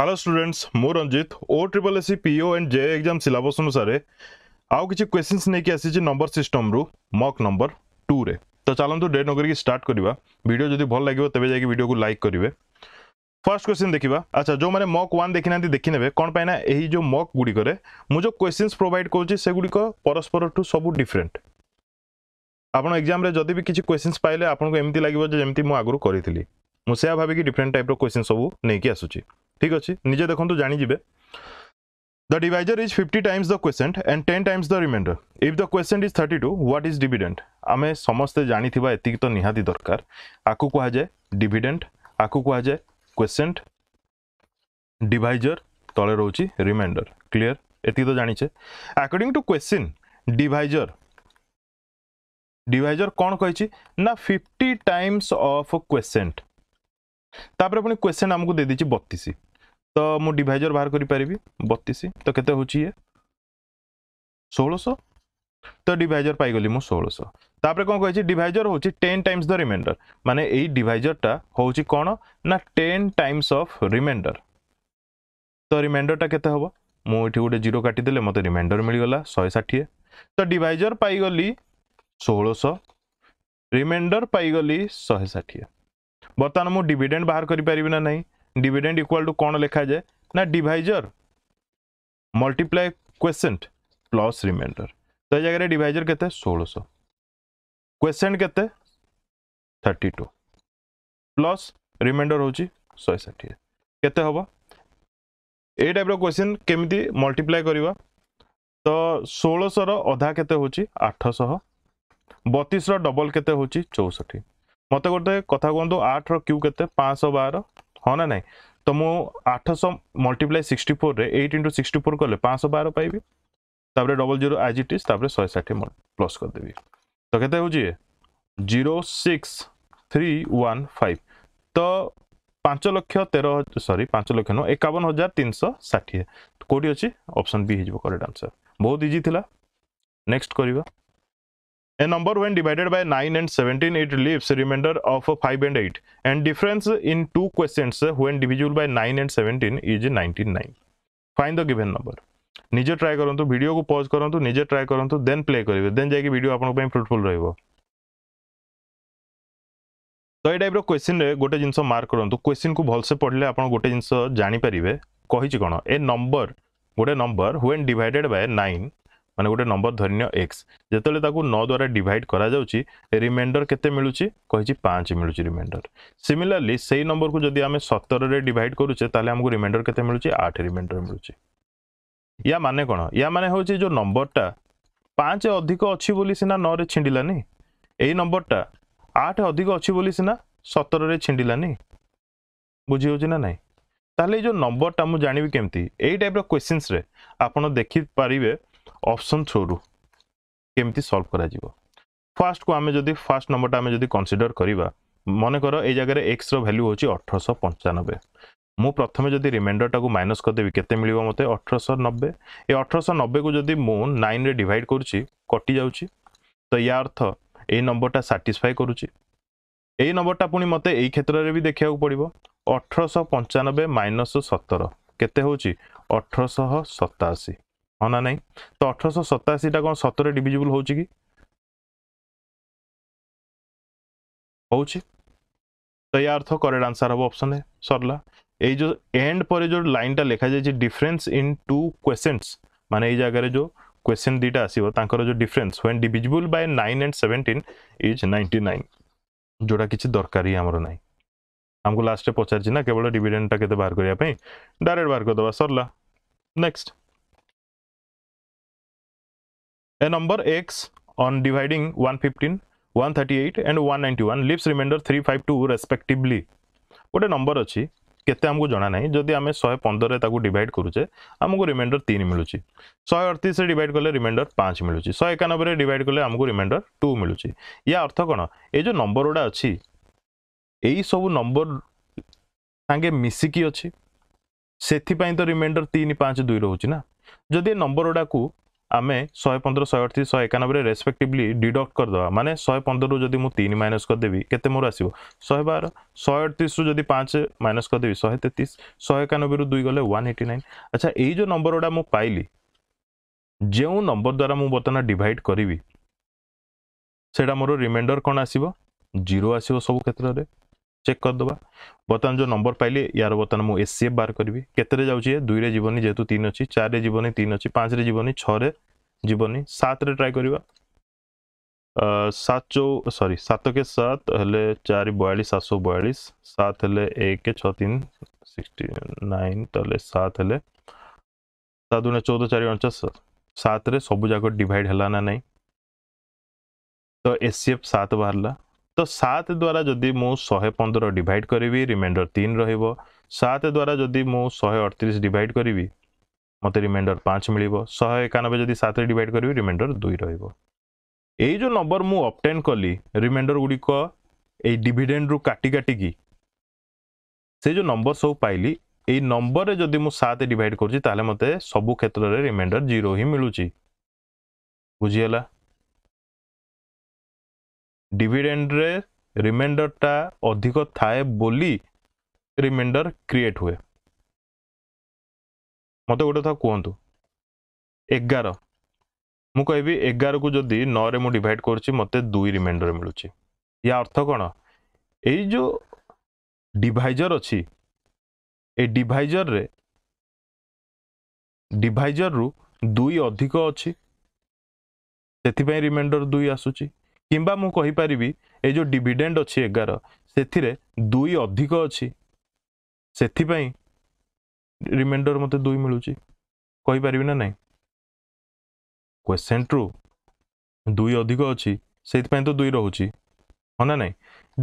Hello students मु Ranjit O triple S PO and J exam syllabus अनुसार आउ किसी क्वेश्चंस नहीं कि आसी नंबर सिस्टम रु मॉक नंबर टू रे तो चलतु डेट नक स्टार्ट करवा भिडियो जब भल लगे तेज जाकि भिडियो को लाइक करेंगे फर्स्ट क्वेश्चन देखा अच्छा जो मैंने मॉक वन देखी ना देखने कौन पाई ना यही जो मॉक गुड़िकर मुझे क्वेश्चन प्रोवाइड करुड़िक परस्पर ठू सब डिफरेन्ट আপনার এক্সামে যদি বি কিছু কোশ্চিন্স পাইলে আপনার এমতি লাগবে যে যেমতি মু আগর করি মু সেয়া ভাবিকি ডিফরেন্ট টাইপর কোশ্চিন সব নেই আসুচি ঠিক আছে নিজে দেখন্তু জানিযিবে The divisor is 50 times the quotient and 10 times the remainder. If the quotient is 32, what is dividend? ଆମେ ସମସ୍ତେ ଜାଣିଥିବା ଏତିକି ତ ନିହାତି ଦରକାର ଆକୁ କୁହାଯାଏ ଡିଭିଡେଣ୍ଟ ଆକୁ କୁହାଯାଏ କ୍ୱେସେଣ୍ଟ ডিভাইজর তলে রয়েছে রিমাইন্ডর ক্লিয়ার এটি তো জানিছে according to question divisor divisor কোণ কইছি না ফিফটি টাইমস অফ কোশ্চেন্ট তাপরে পুনি কোশ্চেন আমাকে দিয়ে দিয়েছি বতিশ तो मुझे डिभाइजर बाहर करपरि बतीस तो के षोलश तो डिजर पाई मुझे कौन कही डिभाइजर हूँ टेन टाइम्स द रिमाइंडर माने यही डिभाइजरटा हूँ कौन ना टेन टाइम्स अफ रिमाइंडर तो रिमाइंडरटा के गोटे जीरो काटिदे मत रिमाइंडर मिलगला शहे षाठी तो डिजर पाइली षोलश रिमाइंडर पाई शहे षाठी बर्तमान मुझे डिडेड बाहर करना नहीं डिविडेंड इक्वल टू कौन लिखा जाए ना divisor multiply question plus remainder तो जगह डिजर के षोलश क्वेश्चन के थर्टी टू प्लस रिमाइंडर हूँ शहे षाठी केते टाइप क्वेश्चन केमी मल्टीप्लाई करवा तो षोलशर अधा के आठश बतीस डबल के चौष्टि मत गोटे कथा कहतु तो आठ रु के पाँच बार ହଁ ନା ନାହିଁ ତ ମୁଁ ଆଠଶହ ମଲ୍ଟିପ୍ଲାଏ ସିକ୍ସଟି ଫୋର୍ରେ ଏଇଟ୍ ଇଣ୍ଟୁ ସିକ୍ସଟି ଫୋର୍ କଲେ ପାଞ୍ଚଶହ ବାର ପାଇବି ତାପରେ ଡବଲ୍ ଜିରୋ ଆଜିଟିସ୍ ତାପରେ ଶହେ ଷାଠିଏ ପ୍ଲସ୍ କରିଦେବି ତ କେତେ ହେଉଛି zero six three one five ତ ପାଞ୍ଚ ଲକ୍ଷ ତେର ସରି ପାଞ୍ଚ ଲକ୍ଷ ନୁହଁ ଏକାବନ ହଜାର ତିନିଶହ ଷାଠିଏ କେଉଁଠି ଅଛି ଅପସନ୍ ବି ହେଇଯିବ যাব ଆନ୍ସର୍ ବହୁତ ଇଜି ଥିଲା লা କରିବା A number when divided by 9 and 17, it leaves remainder of 5 and 8. And difference in two questions when divisible by 9 and 17 is 99. Find the given number. निजे ट्राए करूँ भिड को पज करूँ निजे ट्राए करूँ देन प्ले करेंगे देन जाए भिड आप फ्रुटफुल रोक तो ये टाइप क्वेश्चन गोटे जिन मार्क करूँ क्वेश्चन को भलसे पढ़ले आप गोटे जिन जापर कही कौन ए नंबर गोटे number when divided by nine মানে ଗୋଟେ ନମ୍ବର ଧରିନିଅ ଏକ୍ସ ଯେତେବେଳେ ତାକୁ ନଅ ଦ୍ୱାରା ଡିଭାଇଡ଼ କରାଯାଉଛି ରିମାଇଣ୍ଡର କେତେ ମିଳୁଛି କହିଛି ପାଞ୍ଚ ମିଳୁଛି ରିମାଇଣ୍ଡର ସିମିଲାରଲି ସେଇ ନମ୍ବରକୁ ଯଦି ଆମେ ସତରରେ ଡିଭାଇଡ଼ କରୁଛେ ତାହେଲେ ଆମକୁ ରିମାଇଣ୍ଡର କେତେ ମିଳୁଛି ଆଠ ରିମାଇଣ୍ଡର ମିଳୁଛି ୟା ମାନେ କ'ଣ ୟା ମାନେ ହେଉଛି ଯେଉଁ ନମ୍ବରଟା ପାଞ୍ଚ ଅଧିକ ଅଛି ବୋଲି ସିନା ନଅରେ ଛିଣ୍ଡିଲାନି ଏଇ ନମ୍ବରଟା ଆଠ ଅଧିକ ଅଛି ବୋଲି ସିନା ସତରରେ ଛିଣ୍ଡିଲାନି ବୁଝି ହେଉଛି ନା ନାହିଁ ତାହେଲେ ଏଇ ଯେଉଁ ନମ୍ବରଟା ମୁଁ ଜାଣିବି କେମିତି ଏଇ ଟାଇପ୍ର କ୍ୱେଶ୍ଚିନ୍ସରେ ଆପଣ ଦେଖିପାରିବେ ଅପସନ୍ ଥ୍ରୋରୁ କେମିତି ସଲ୍ଭ କରାଯିବ ଫାର୍ଷ୍ଟକୁ ଆମେ ଯଦି ଫାର୍ଷ୍ଟ ନମ୍ବରଟା ଆମେ ଯଦି କନସିଡ଼ର କରିବା ମନେକର ଏଇ ଜାଗାରେ ଏକ୍ସର ଭାଲ୍ୟୁ ହେଉଛି ଅଠରଶହ ପଞ୍ଚାନବେ ମୁଁ ପ୍ରଥମେ ଯଦି ରିମାଇଣ୍ଡରଟାକୁ ମାଇନସ୍ କରିଦେବି କେତେ ମିଳିବ ମୋତେ ଅଠରଶହ ନବେ ଏ ଅଠରଶହ ନବେକୁ ଯଦି ମୁଁ ନାଇନ୍ରେ ଡିଭାଇଡ଼ କରୁଛି କଟିଯାଉଛି ତ ୟା ଅର୍ଥ ଏଇ ନମ୍ବରଟା ସାଟିସ୍ଫାଏ କରୁଛି ଏଇ ନମ୍ବରଟା ପୁଣି ମୋତେ ଏଇ କ୍ଷେତ୍ରରେ ବି ଦେଖିବାକୁ ପଡ଼ିବ ଅଠରଶହ ପଞ୍ଚାନବେ ମାଇନସ୍ ସତର କେତେ ହେଉଛି ଅଠରଶହ ସତାଅଶୀ ହଁ ନା ନାହିଁ ତ ଅଠରଶହ ସତାଅଶୀଟା କ'ଣ ସତରେ ଡିଭିଜିବୁଲ୍ ହେଉଛି କି ହେଉଛି তো ইয়ার অর্থ করেক্ট আনসার হব অপশন এ সরলা এই যে এন্ড পরে যে লাইনটা লেখা যাই ডিফরেন্স ইন টু কোয়েসেন্টস মানে এই জায়গায় যে কোয়েশ্চেন দুইটা আসব তাঁর যে difference when divisible by nine and seventeen is ninety nine যেটা কিছু দরকার হি আমার নাই আমি লাস্টে পচারছি না কেবল ডিভিডেন্ডটা কেতে বাহার করা ডাইরেক্ট বাহার করেদেবা সরলা next A number x on dividing 115, 138 and 191 leaves remainder 352 respectively. ଗୋଟେ ନମ୍ବର ଅଛି କେତେ ଆମକୁ ଜଣା ନାହିଁ ଯଦି ଆମେ ଶହେ ପନ୍ଦରରେ ତାକୁ ଡିଭାଇଡ଼ କରୁଛେ ଆମକୁ ରିମାଇଣ୍ଡର ତିନି ମିଳୁଛି ଶହେ ଅଠତିରିଶରେ ଡିଭାଇଡ଼ କଲେ ରିମାଇଣ୍ଡର ପାଞ୍ଚ ମିଳୁଛି ଶହେ ଏକାନବେରେ ଡିଭାଇଡ଼ କଲେ ଆମକୁ ରିମାଇଣ୍ଡର ଟୁ ମିଳୁଛି ୟା ଅର୍ଥ କ'ଣ ଏଇ ଯେଉଁ ନମ୍ବର ଗୁଡ଼ା ଅଛି ଏଇ ସବୁ ନମ୍ବର ସାଙ୍ଗେ ମିଶିକି ଅଛି ସେଥିପାଇଁ ତ ରିମାଇଣ୍ଡର ତିନି ପାଞ୍ଚ ଦୁଇ ରହୁଛି ନା ଯଦି ଏ ନମ୍ବର ଗୁଡ଼ାକୁ ଆମେ ଶହେ ପନ୍ଦର ଶହେ ଅଠତିରିଶ ଶହେ ଏକାନବେ ରେସ୍ପେକ୍ଟିଭଲି ଡିଡକ୍ଟ କରିଦେବା ମାନେ ଶହେ ପନ୍ଦରରୁ ଯଦି ମୁଁ ତିନି ମାଇନସ୍ କରିଦେବି କେତେ ମୋର ଆସିବ ଶହେ ବାର ଶହେ ଅଠତିରିଶରୁ ଯଦି ପାଞ୍ଚ ମାଇନସ୍ କରିଦେବି ଶହେ ତେତିଶ ଶହେ ଏକାନବେରୁ ଦୁଇ ଗଲେ ୱାନ୍ ଏଇଟି ନାଇନ୍ ଆଚ୍ଛା ଏଇ ଯେଉଁ ନମ୍ବରଗୁଡ଼ା ମୁଁ ପାଇଲି ଯେଉଁ ନମ୍ବର ଦ୍ୱାରା ମୁଁ ବର୍ତ୍ତମାନ ଡିଭାଇଡ଼ କରିବି ସେଇଟା ମୋର ରିମାଇଣ୍ଡର କ'ଣ ଆସିବ ଜିରୋ ଆସିବ ସବୁ କ୍ଷେତ୍ରରେ चेक करदे बर्तमान जो नंबर पाइली यार बर्तमान मुझे एस सी एफ बार करी के दुई दुईरे जेहतु तीन अच्छी चारे जीवन तीन अच्छी पाँच जीवनी छः जीवनी सतरे ट्राए करवा सात चौ सरी सात के सात हेल्ले चार बयालीस सात सौ बयालीस सात हेल्ले एक छः तीन सिक्सटी नाइन सात सात दुनिया चौदह चार अणचाश सात सबुजाक डिड है ना नहीं तो एस सी एफ सात बाहर ला ତ ସାତ ଦ୍ୱାରା ଯଦି ମୁଁ ଶହେ ପନ୍ଦର ଡିଭାଇଡ଼ କରିବି ରିମାଇଣ୍ଡର ତିନି ରହିବ ସାତ ଦ୍ୱାରା ଯଦି ମୁଁ ଶହେ ଅଠତିରିଶ ଡିଭାଇଡ଼ କରିବି ମୋତେ ରିମାଇଣ୍ଡର ପାଞ୍ଚ ମିଳିବ ଶହେ ଏକାନବେ ଯଦି ସାତରେ ଡିଭାଇଡ଼ କରିବି ରିମାଇଣ୍ଡର ଦୁଇ ରହିବ ଏଇ ଯେଉଁ ନମ୍ବର ମୁଁ ଅପଟେନ୍ କଲି ରିମାଇଣ୍ଡର ଗୁଡ଼ିକ ଏଇ ଡିଭିଡେଣ୍ଟରୁ କାଟି କାଟିକି ସେ ଯେଉଁ ନମ୍ବର ସବୁ ପାଇଲି ଏଇ ନମ୍ବରରେ ଯଦି ମୁଁ ସାତ ଡିଭାଇଡ଼ କରୁଛି ତାହେଲେ ମୋତେ ସବୁ କ୍ଷେତ୍ରରେ ରିମାଇଣ୍ଡର ଜିରୋ ହିଁ ମିଳୁଛି ବୁଝିହେଲା ডিভিডেন্ডରେ ରିମାଇଣ୍ଡରଟା ଅଧିକ ଥାଏ ବୋଲି ରିମାଇଣ୍ଡର କ୍ରିଏଟ୍ ହୁଏ ମୋତେ ଗୋଟେ କଥା କୁହନ୍ତୁ ଏଗାର ମୁଁ କହିବି ଏଗାରକୁ ଯଦି ନଅରେ ମୁଁ ଡିଭାଇଡ଼ କରୁଛି ମୋତେ ଦୁଇ ରିମାଇଣ୍ଡର ମିଳୁଛି ୟା ଅର୍ଥ କ'ଣ ଏଇ ଯେଉଁ ଡିଭାଇଜର ଅଛି ଏ ଡିଭାଇଜରରେ ଡିଭାଇଜରରୁ ଦୁଇ ଅଧିକ ଅଛି ସେଥିପାଇଁ ରିମାଇଣ୍ଡର ଦୁଇ ଆସୁଛି କିମ୍ବା ମୁଁ କହିପାରିବି ଏ ଯେଉଁ ଡିଭିଡେଣ୍ଟ ଅଛି ଏଗାର ସେଥିରେ ଦୁଇ ଅଧିକ ଅଛି ସେଥିପାଇଁ ରିମାଇଣ୍ଡର ମୋତେ ଦୁଇ ମିଳୁଛି କହିପାରିବି ନା ନାହିଁ କ୍ୱେଶ୍ଚେଣ୍ଟରୁ ଦୁଇ ଅଧିକ ଅଛି ସେଇଥିପାଇଁ ତ ଦୁଇ ରହୁଛି ହଁ ନା ନାହିଁ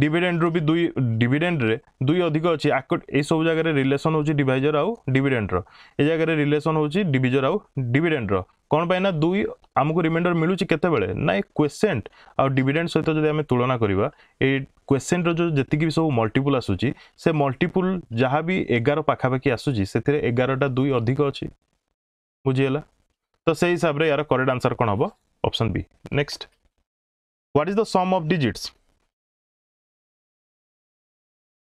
ডিভিডেন্ডରୁ ବି ଦୁଇ ଡିଭିଡେଣ୍ଡରେ ଦୁଇ ଅଧିକ ଅଛି ଏଇସବୁ ଜାଗାରେ ରିଲେସନ୍ ହେଉଛି ଡିଭାଇଜର ଆଉ ଡିଭିଡେଣ୍ଡର ଏ ଜାଗାରେ ରିଲେସନ୍ ହେଉଛି ଡିଭିଜର ଆଉ ଡିଭିଡେଣ୍ଡର କ'ଣ ପାଇଁ ନା ଦୁଇ ଆମକୁ ରିମାଇଣ୍ଡର ମିଳୁଛି କେତେବେଳେ ନା ଏ କ୍ୱେସେଣ୍ଟ ଆଉ ଡିଭିଡେଣ୍ଡ ସହିତ ଯଦି ଆମେ ତୁଳନା କରିବା ଏଇ କ୍ୱେସେଣ୍ଟର ଯେଉଁ ଯେତିକି ବି ସବୁ ମଲ୍ଟିପୁଲ୍ ଆସୁଛି ସେ ମଲ୍ଟିପୁଲ୍ ଯାହା ବି ଏଗାର ପାଖାପାଖି ଆସୁଛି ସେଥିରେ ଏଗାରଟା ଦୁଇ ଅଧିକ ଅଛି ବୁଝିହେଲା ତ ସେଇ ହିସାବରେ ୟାର କରେକ୍ଟ ଆନ୍ସର୍ କ'ଣ ହେବ option B next what is the sum of digits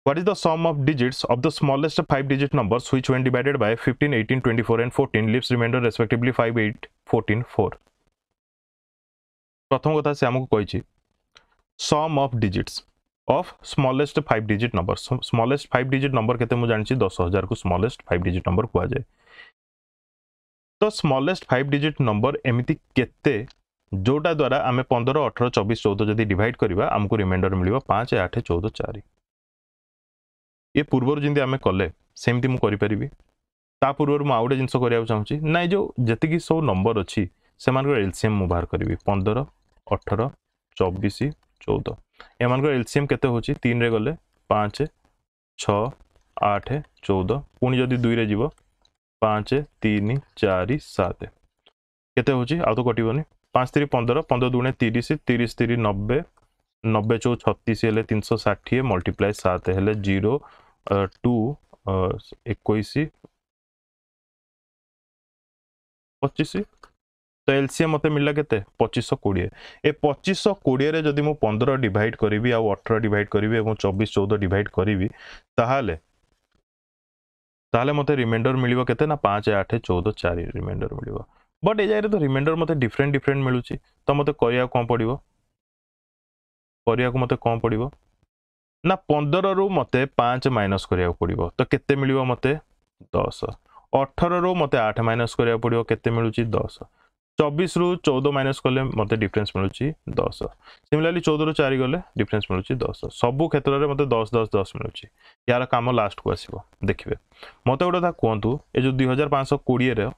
what is the sum of digits of the smallest five digit numbers which when divided by 15 18 24 and 14 leaves remainder respectively 5 8 14 4 प्रथम कथा से हमको कहि छी sum of digits of smallest 5 digit number smallest 5 digit number केते मु जान छी 10000 को स्मॉलेस्ट फाइव डिजिट नंबर को जाए तो स्मॉलेस्ट 5 डिजिट नंबर एमिति केते जोटा द्वारा हमें 15 18 24 14 यदि डिवाइड करबा हमको रिमाइंडर मिलबा 5 8 14 4 ଇଏ ପୂର୍ବରୁ ଯେମିତି ଆମେ କଲେ ସେମିତି ମୁଁ କରିପାରିବି ତା ପୂର୍ବରୁ ମୁଁ ଆଉ ଗୋଟେ ଜିନିଷ କରିବାକୁ ଚାହୁଁଛି ନାଇଁ ଯେଉଁ ଯେତିକି ସବୁ ନମ୍ବର ଅଛି ସେମାନଙ୍କର ଏଲ୍ସିଏମ୍ ମୁଁ ବାହାର କରିବି ପନ୍ଦର ଅଠର ଚବିଶ ଚଉଦ ଏମାନଙ୍କର ଏଲ୍ସିଏମ୍ କେତେ ହେଉଛି ତିନିରେ ଗଲେ ପାଞ୍ଚ ଛଅ ଆଠ ଚଉଦ ପୁଣି ଯଦି ଦୁଇରେ ଯିବ ପାଞ୍ଚ ତିନି ଚାରି ସାତ କେତେ ହେଉଛି ଆଉ ତ କଟିବନି ପାଞ୍ଚ ତିରି ପନ୍ଦର ପନ୍ଦର ଦୁଣେ ତିରିଶ ତିରିଶ ତିରିଶ ନବେ ନବେ ଚଉ ଛତିଶ ହେଲେ ତିନିଶହ ଷାଠିଏ ମଲ୍ଟିପ୍ଲାଏ ସାତ ହେଲେ ଜିରୋ टू इक्कीसी पचिश तो एलसीएम मत मिलला के पचीस कोड़े ए पचिश कोड़े जदि मुझ पंद्रह डिवाइड करी आठर डिवाइड करी और चौबीस चौदह डिवाइड करी ताहले मत रिमाइंडर मिल के ना पाँच आठ चौदह चार रिमाइंडर मिल बट ए जगह तो रिमाइंडर मत डिफरेन्ट डिफरेन्ट मिलूँ तो मत कौन मत कौन पड़ो ନା ପନ୍ଦରରୁ ମୋତେ ପାଞ୍ଚ ମାଇନସ୍ କରିବାକୁ ପଡ଼ିବ ତ କେତେ ମିଳିବ ମୋତେ ଦଶ ଅଠରରୁ ମୋତେ ଆଠ ମାଇନସ୍ କରିବାକୁ ପଡ଼ିବ କେତେ ମିଳୁଛି ଦଶ ଚବିଶରୁ ଚଉଦ ମାଇନସ୍ କଲେ ମୋତେ ଡିଫରେନ୍ସ ମିଳୁଛି ଦଶ ସିମିଲାରଲି ଚଉଦରୁ ଚାରି ଗଲେ ଡିଫରେନ୍ସ ମିଳୁଛି ଦଶ ସବୁ କ୍ଷେତ୍ରରେ ମୋତେ ଦଶ ଦଶ ଦଶ ମିଳୁଛି ୟାର କାମ ଲାଷ୍ଟକୁ ଆସିବ ଦେଖିବେ ମୋତେ ଗୋଟେ କଥା କୁହନ୍ତୁ ଏ ଯେଉଁ ଦୁଇ ହଜାର ପାଞ୍ଚଶହ କୋଡ଼ିଏର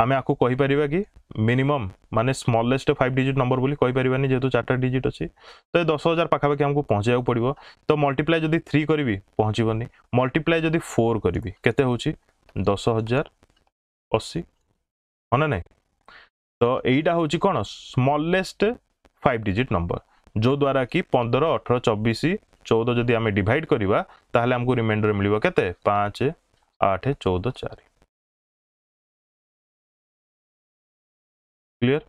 आम आपको कहीपर कि मिनिमम मानने स्मलेस्ट फाइव डिजिट नंबर कहींपर जेहतु चार्टा डिजिट अच्छी तो दस हजार पाखापाखी आमको पहुँचा पड़ो तो मल्टीप्लाए जदि थ्री करी पहुँचन मल्टीप्लाए जदि फोर करी के दस हजार अशी हाँ ना तो यहाँ हूँ कौन स्मलेस्ट फाइव डिजिट नंबर जो द्वारा कि पंदर अठर चबीस चौदह जदि आम डिड करवा रिमाइंडर मिले पाँच आठ चौदह चार क्लीयर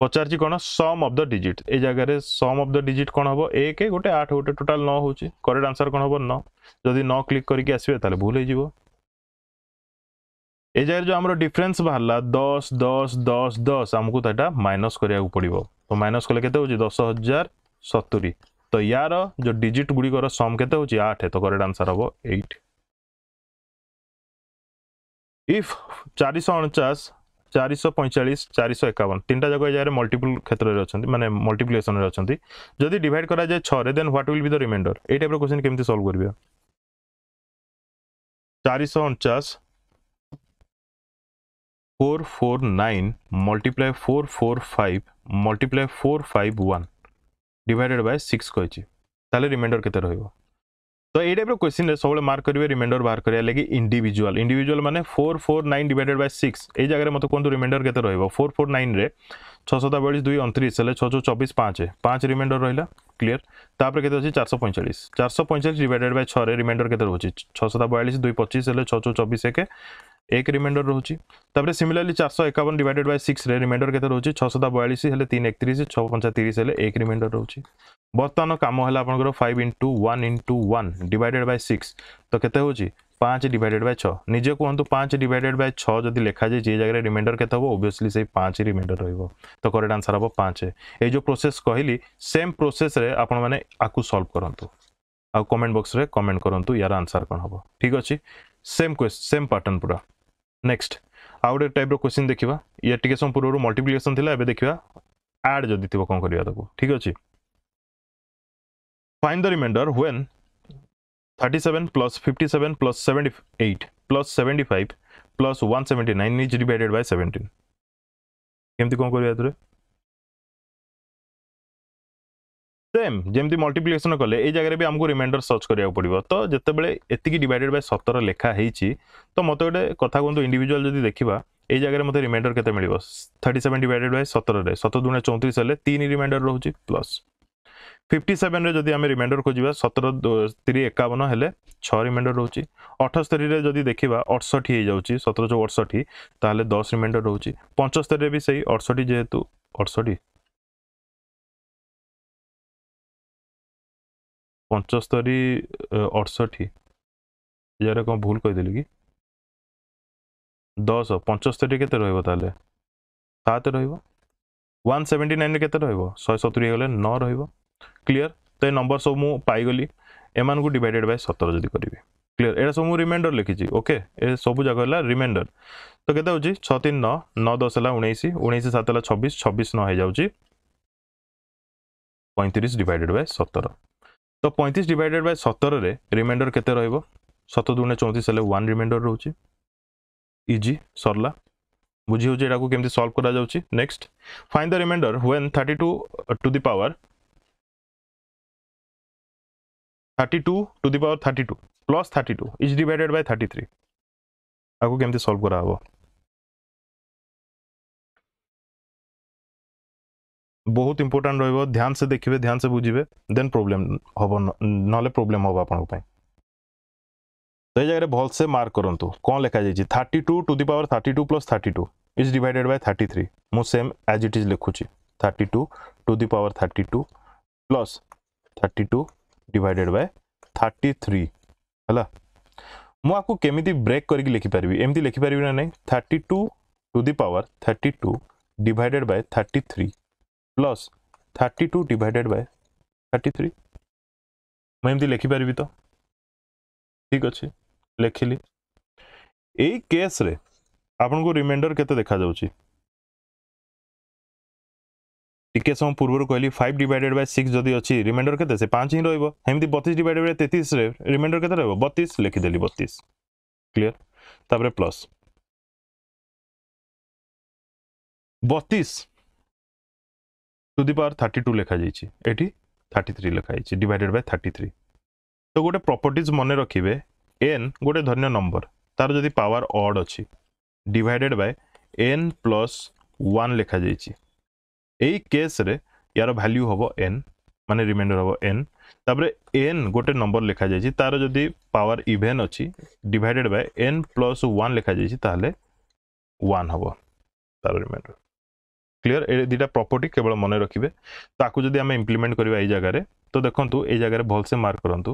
पचार सम अफ द डिजिट ए जगार सम अफ द डिजिट कौन हम एक गोटे आठ गोटे टोटाल न हो करेक्ट आंसर कौन हम न जदि न क्लिक करके आसवे तो भूल हो जगार जो आम डिफरेन्स बाहर दस दस दस दस आमको तो यहाँ माइनस कराया पड़ो तो माइनस कले के दस हजार सतुरी तो यार जो डिजिट गुड़िकर सम के आठ तो करेक्ट आंसर हम एट इफ चार अणचाश চারিশହ ପଇଁଚାଳିଶ ଚାରିଶହ ଏକାବନ ତିନିଟା ଯାକ ଏ ଜାଗାରେ ମଲ୍ଟିପୁଲ୍ କ୍ଷେତ୍ରରେ ଅଛନ୍ତି ମାନେ ମଲ୍ଟିପ୍ଲିକେସନରେ ଅଛନ୍ତି ଯଦି ଡିଭାଇଡ଼ କରାଯାଏ ଛଅରେ then what will be the remainder ଏଇ ଟାଇପ୍ର କ୍ୱେଶ୍ଚିନ୍ କେମିତି ସଲ୍ଭ କରିବା ଚାରିଶହ ଅଣଚାଶ four four nine multiply four four five multiply four five one divided by six কইছি তাহলে রিমাইন্ডর কেতে রহব তো এই টাইপ্র কোশ্চিন সবুলে মার্ক করবে রিমাইন্ডর বাহার করা লাগে ইন্ডিভিজুয়াল ইন্ডিভিজুয়াল মানে four four nine divided by six এই জায়গায় মতো কুহতু রিমাইন্ডর কেতে রহব ফোর ফোর নাইন্রে ছশো বয়াশ দুই অনত্রিশ হলে ছশো চবিশ পাঁচ পাঁচ রিমাইন্ডর রহলা ক্লিয়ার তাপরে কেতে অছি চারশো পঁয়চাশ চারশো পঁয়চাশ ডিভাইডেড বাই ছরে রিমাইন্ডর কেতে রয়েছে ছশো বয়াশ দুই পঁচিশ হলে ছশো চবিশ একে एक रिमाइंडर रोचे तापर सिमिलरली चारशह एकावन डिवाइडेड बै सिक्स रिमाइंडर के रोचे छशता बयालीस है तीन एक तीस छः पंचा तीस है एक रिमाइंडर रोचे बर्तमान कम है आप five into one into one divided by six तो कैसे हो पाँच डिवाइडेड बै छः निजे कहतु पाँच डिवाइडेड बै छः जब लिखाई जे जगह रिमाइंडर के हम ओबियसली से पाँच रिमाइंडर रो तो करेक्ट आंसर हम पाँच ये जो प्रोसेस कहली सेम प्रोसेस आपने आपको सल्व करूँ आउ कमेंट बक्स रे कमेंट करूँ यार आंसर कौन हम ठीक अच्छे सेम क्वेश्चन सेम पैटर्न पूरा ନେକ୍ସଟ ଆଉ ଗୋଟେ ଟାଇପ୍ର କ୍ୱେଶ୍ଚିନ୍ ଦେଖିବା ଇଏ ଟିକେ ସମୟ ପୂର୍ବରୁ ମଲ୍ଟିପ୍ଲିକେସନ୍ ଥିଲା ଏବେ ଦେଖିବା ଆଡ଼୍ ଯଦି ଥିବ କ'ଣ କରିବା ତାକୁ ଠିକ୍ ଅଛି find the remainder when thirty seven plus fifty seven plus seventy eight plus seventy five plus one seventy nine is divided by seventeen କେମିତି କ'ଣ କରିବା ଏଥିରେ ସେମ୍ ଯେମିତି ମଲ୍ଟିପ୍ଲିକେସନ୍ କଲେ ଏଇ ଜାଗାରେ ବି ଆମକୁ ରିମାଇଣ୍ଡର ସର୍ଚ୍ଚ କରିବାକୁ ପଡ଼ିବ ତ ଯେତେବେଳେ ଏତିକି ଡିଭାଇଡେଡ୍ ବାଇ ସତର ଲେଖା ହେଇଛି ତ ମୋତେ ଗୋଟେ କଥା କୁହନ୍ତୁ ଇଣ୍ଡିଭିଜୁଆଲ୍ ଯଦି ଦେଖିବା ଏଇ ଜାଗାରେ ମୋତେ ରିମାଇଣ୍ଡର କେତେ ମିଳିବ ଥାର୍ଟି ସେଭେନ୍ ଡିଭାଇଡେଡ୍ ବାଇ ସତରରେ ସତର ଦୁଣେ ଚଉତିରିଶ ହେଲେ ତିନି ରିମାଇଣ୍ଡର ରହୁଛି ପ୍ଲସ୍ ଫିଫ୍ଟି ସେଭେନ୍ରେ ଯଦି ଆମେ ରିମାଇଣ୍ଡର ଖୋଜିବା ସତର ତିରି ଏକାବନ ହେଲେ ଛଅ ରିମାଇଣ୍ଡର ରହୁଛି ଅଠସ୍ତରୀରେ ଯଦି ଦେଖିବା ଅଠଷଠି ହେଇଯାଉଛି ସତର ଚଉ ଅଠଷଠି ତାହେଲେ ଦଶ ରିମାଇଣ୍ଡର ରହୁଛି ପଞ୍ଚସ୍ତରୀରେ ବି ସେଇ ଅଠଷଠି ଯେହେତୁ ଅଠଷଠି ପଞ୍ଚସ୍ତରୀ ଅଠଷଠି ଏଇଟା କ'ଣ ଭୁଲ କହିଦେଲି କି ଦଶ ପଞ୍ଚସ୍ତରୀ କେତେ ରହିବ ତାହେଲେ ସାତ ରହିବ ୱାନ୍ ସେଭେଣ୍ଟି ନାଇନ୍ରେ କେତେ ରହିବ ଶହେ ସତୁରି ହେଇଗଲେ ନଅ ରହିବ କ୍ଲିଅର ତ ଏ ନମ୍ବର ସବୁ ମୁଁ ପାଇଗଲି ଏମାନଙ୍କୁ ଡିଭାଇଡେଡ୍ ବାଇ ସତର ଯଦି କରିବି କ୍ଲିଅର ଏଇଟା ସବୁ ମୁଁ ରିମାଇଣ୍ଡର ଲେଖିଛି ଓକେ ଏ ସବୁ ଯାକ ହେଲା ରିମାଇଣ୍ଡର ତ କେତେ ହେଉଛି ଛଅ ତିନି ନଅ ନଅ ଦଶ ହେଲା ଉଣେଇଶ ଉଣେଇଶ ସାତ ହେଲା ଛବିଶ ଛବିଶ ନଅ ହେଇଯାଉଛି ପଇଁତିରିଶ ଡିଭାଇଡେଡ୍ ବାଇ ସତର তো পঁয়ত্রিশ ডিভাইডেড বাই সতরের রিমাইন্ডর কেতে রহব সত দুগুণে চৌত্রিশ হলে ওয়ান রিমাইন্ডর রয়েছে ইজি সরলা বুঝি হচ্ছে এটা কেমি সলভ করা যাচ্ছে next find the remainder when thirty two to the power thirty two to the power thirty two plus thirty two is divided by thirty three তাকে কেমি সলভ করা হব बहुत इम्पोर्टाट रहा ध्यान से देखिए ध्यान से बुझे देन प्रोब्लेम हम ना प्रोब्लेम हम आप जगह भल से मार्क करूँ कौन लिखा जाइए thirty two to the power thirty two plus thirty two is divided by thirty three same as it is लिखुची thirty two to the power thirty two plus thirty two divided by thirty three है मुको केमी break करके लिखिपर एमती लिखिपरि नहीं thirty two to the power thirty two divided by thirty three plus thirty two divided by thirty three मुझे लिखिपारि तो ठीक अच्छे लिखिली यही केस्रे आपन को रिमाइंडर केते देखा जाउची टिके समय पूर्व कहली फाइव डिवाइडेड बाय सिक्स जदि अच्छी रिमाइंडर केते से पाँच ही रमती बतीस डिवाइडेड बाय तेतीस रिमाइंडर केते रहा बतीस लिखिदेली बतीस क्लीयर तापर प्लस बतीस to the power thirty two ଲେଖାଯାଇଛି ଏଠି ଥାର୍ଟି ଥ୍ରୀ ଲେଖାଯାଇଛି ଡିଭାଇଡେଡ୍ ବାଇ ଥାର୍ଟି ଥ୍ରୀ ତ ଗୋଟେ ପ୍ରପର୍ଟିଜ୍ ମନେ ରଖିବେ ଏନ୍ ଗୋଟେ ଧନ୍ୟ ନମ୍ବର ତାର ଯଦି ପାୱାର ଅଡ୍ ଅଛି divided by n plus one ଲେଖାଯାଇଛି ଏଇ କେସ୍ରେ ୟାର ଭ୍ୟାଲ୍ୟୁ ହେବ ଏନ୍ মানে রিমাইন্ডার হব এন তাপরে এন গোটে নম্বর লেখা যাই তার যদি পাওয়ার ইভেন অছি divided by n plus one লেখা যাই তাহলে ওয়ান হব তার রিমাইন্ডার ক্লিয়ার এই দুইটা প্রপর্টি কেবল মনে রাখবে তো আকু যদি আমি ইমপ্লিমেন্ট করা এই জায়গায় তো দেখুন এই জায়গায় ভালসে মার্ক করতু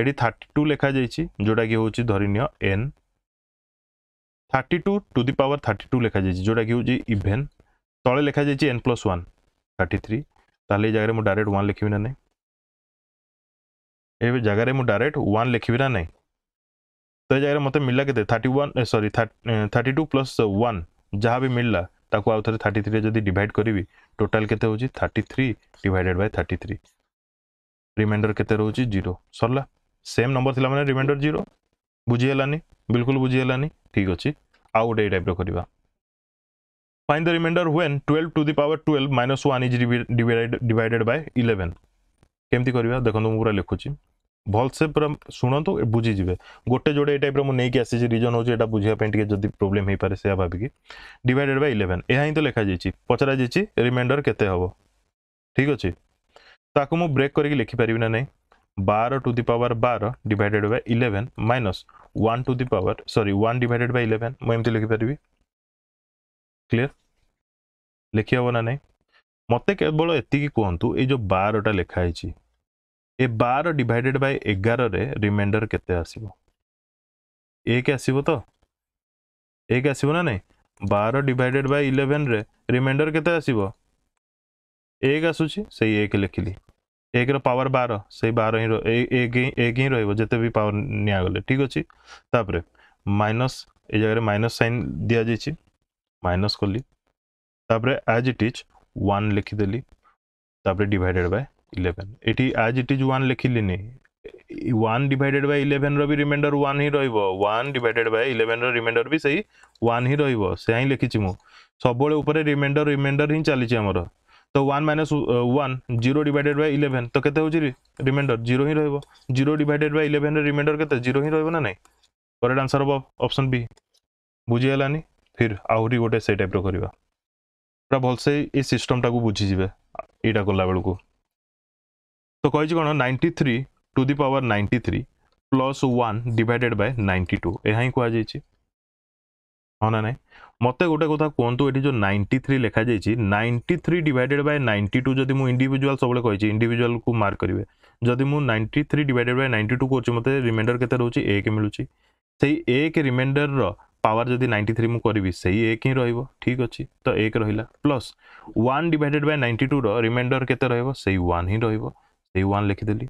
এটি থার্টি টু লেখা যাই যেটা কি হচ্ছে ধরি নিও n thirty two to the power thirty two লেখা যাই যেটা কি হচ্ছে ইভেন তলে লেখা যাই n plus one thirty three তাহলে এই জায়গায় মু ডাইরেক্ট ওয়ান লিখবি না নাই এই জায়গায় মু ডাইরেক্ট ওয়ান লিখবি না নাই तो ये जगह मतलब मिलला कितने thirty one sorry thirty two plus one जहाँ भी मिलला ତାକୁ ଆଉ ଥରେ ଥାର୍ଟି ଥ୍ରୀରେ ଯଦି ଡିଭାଇଡ଼ କରିବି ଟୋଟାଲ୍ କେତେ ହେଉଛି thirty three divided by thirty three remainder କେତେ ରହୁଛି ଜିରୋ ସରିଲା ସେମ୍ ନମ୍ବର ଥିଲା ମାନେ ରିମାଇଣ୍ଡର ଜିରୋ ବୁଝିହେଲାନି ବିଲକୁଲ ବୁଝିହେଲାନି ଠିକ୍ ଅଛି ଆଉ ଗୋଟେ ଏଇ ଟାଇପ୍ର କରିବା find the remainder when 12 to the power 12 minus 1 is divided, divided by 11 কেমতি করিবা দেখন্তু মু পুরা লিখুছি ଭଲସେ ପୁରା ଶୁଣନ୍ତୁ ବୁଝିଯିବେ ଗୋଟେ ଯୋଡ଼େ ଏଇ ଟାଇପ୍ର ମୁଁ ନେଇକି ଆସିଛି ରିଜନ୍ ହେଉଛି ଏଇଟା ବୁଝିବା ପାଇଁ ଟିକେ ଯଦି ପ୍ରୋବ୍ଲେମ୍ ହେଇପାରେ ସେୟା ଭାବିକି ଡିଭାଇଡେଡ୍ ବାଇ ଇଲେଭେନ୍ ଏହା ହିଁ ତ ଲେଖାଯାଇଛି ପଚରାଯାଇଛି ରିମାଇଣ୍ଡର୍ କେତେ ହେବ ଠିକ୍ ଅଛି ତାକୁ ମୁଁ ବ୍ରେକ୍ କରିକି ଲେଖିପାରିବି ନା ନାହିଁ ବାର ଟୁ ଦି ପାୱାର ବାର divided by eleven minus one to the power sorry one divided by eleven ମୁଁ ଏମିତି ଲେଖିପାରିବି କ୍ଲିଅର୍ ଲେଖିହେବ ନା ନାହିଁ ମୋତେ କେବଳ ଏତିକି କୁହନ୍ତୁ ଏଇ ଯେଉଁ ବାରଟା ଲେଖା ହେଇଛି ए बार डिवाइडेड बाय एगार रिमाइंडर के आस एक आसो तो एक आसो ना नहीं बार डिवाइडेड बाय इलेवेन रिमाइंडर के एक आसूँ से एक लिखिली एक रवर बार से बार ही एक ही रोज जिते भी पावर निगले ठीक अच्छे तापर माइनस ए जगह माइनस सैन दि जाइए माइनस कली तापर एज इट इज वन लिखिदेली डिडेड बाय ଇଲେଭେନ୍ ଏଠି ଆଜ୍ ଇଟ୍ ଇଜ୍ ୱାନ୍ ଲେଖିଲିନି ୱାନ୍ ଡିଭାଇଡେଡ୍ ବାଇ ଇଲେଭେନ୍ର ବି ରିମାଇଣ୍ଡର୍ ୱାନ୍ ହିଁ ରହିବ ୱାନ୍ ଡିଭାଇଡେଡ୍ ବାଇ ଇଲେଭେନ୍ର ରିମାଇଣ୍ଡର୍ ବି ସେଇ ୱାନ୍ ହିଁ ରହିବ ସେୟା ହିଁ ଲେଖିଛି ମୁଁ ସବୁବେଳେ ଉପରେ ରିମାଇଣ୍ଡର୍ ରିମାଇଣ୍ଡର୍ ହିଁ ଚାଲିଛି ଆମର ତ one minus one zero divided by eleven ତ କେତେ ହେଉଛି ରିମାଇଣ୍ଡର୍ ଜିରୋ ହିଁ ରହିବ ଜିରୋ ଡିଭାଇଡେଡ୍ ବାଇ ଇଲେଭେନ୍ର ରିମାଇଣ୍ଡର୍ କେତେ ଜିରୋ ହିଁ ରହିବ ନା ନାହିଁ କରେକ୍ଟ ଆନ୍ସର୍ ହେବ ଅପସନ୍ ବି ବୁଝିଗଲାନି ଫିର୍ ଆହୁରି ଗୋଟେ ସେଇ ଟାଇପ୍ର କରିବା ପୁରା ଭଲସେ ଏଇ ସିଷ୍ଟମ୍ଟାକୁ ବୁଝିଯିବେ ଏଇଟା କଲା ବେଳକୁ তো କହିଛି କ'ଣ ninety three to the power ninety three plus one divided by ninety two ଏହା ହିଁ କୁହାଯାଇଛି ହଁ ନା ନାହିଁ ମୋତେ ଗୋଟେ କଥା କୁହନ୍ତୁ ଏଠି ଯେଉଁ ନାଇଣ୍ଟି ଥ୍ରୀ ଲେଖାଯାଇଛି ninety three divided by ninety two ଯଦି ମୁଁ ଇଣ୍ଡିଭିଜୁଆଲ୍ ସବୁବେଳେ କହିଛି ଇଣ୍ଡିଭିଜୁଆଲ୍କୁ ମାର୍କ କରିବେ ଯଦି ମୁଁ ninety three divided by ninety two କରୁଛି ମୋତେ ରିମାଇଣ୍ଡର୍ କେତେ ରହୁଛି ଏକ ମିଳୁଛି ସେଇ ଏକ ରିମାଇଣ୍ଡର୍ର ପାୱାର ଯଦି ନାଇଣ୍ଟି ଥ୍ରୀ ମୁଁ କରିବି ସେଇ ଏକ ହିଁ ରହିବ ଠିକ୍ ଅଛି ତ ଏକ ରହିଲା plus one divided by ninety ଟୁର ରିମାଇଣ୍ଡର୍ କେତେ ରହିବ ସେଇ ୱାନ୍ ହିଁ ରହିବ এই ୱାନ୍ ଲେଖିଦେଲି